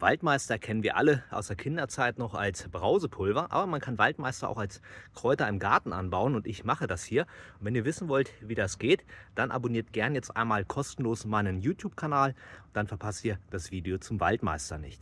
Waldmeister kennen wir alle aus der Kinderzeit noch als Brausepulver, aber man kann Waldmeister auch als Kräuter im Garten anbauen und ich mache das hier. Und wenn ihr wissen wollt, wie das geht, dann abonniert gern jetzt einmal kostenlos meinen YouTube-Kanal, dann verpasst ihr das Video zum Waldmeister nicht.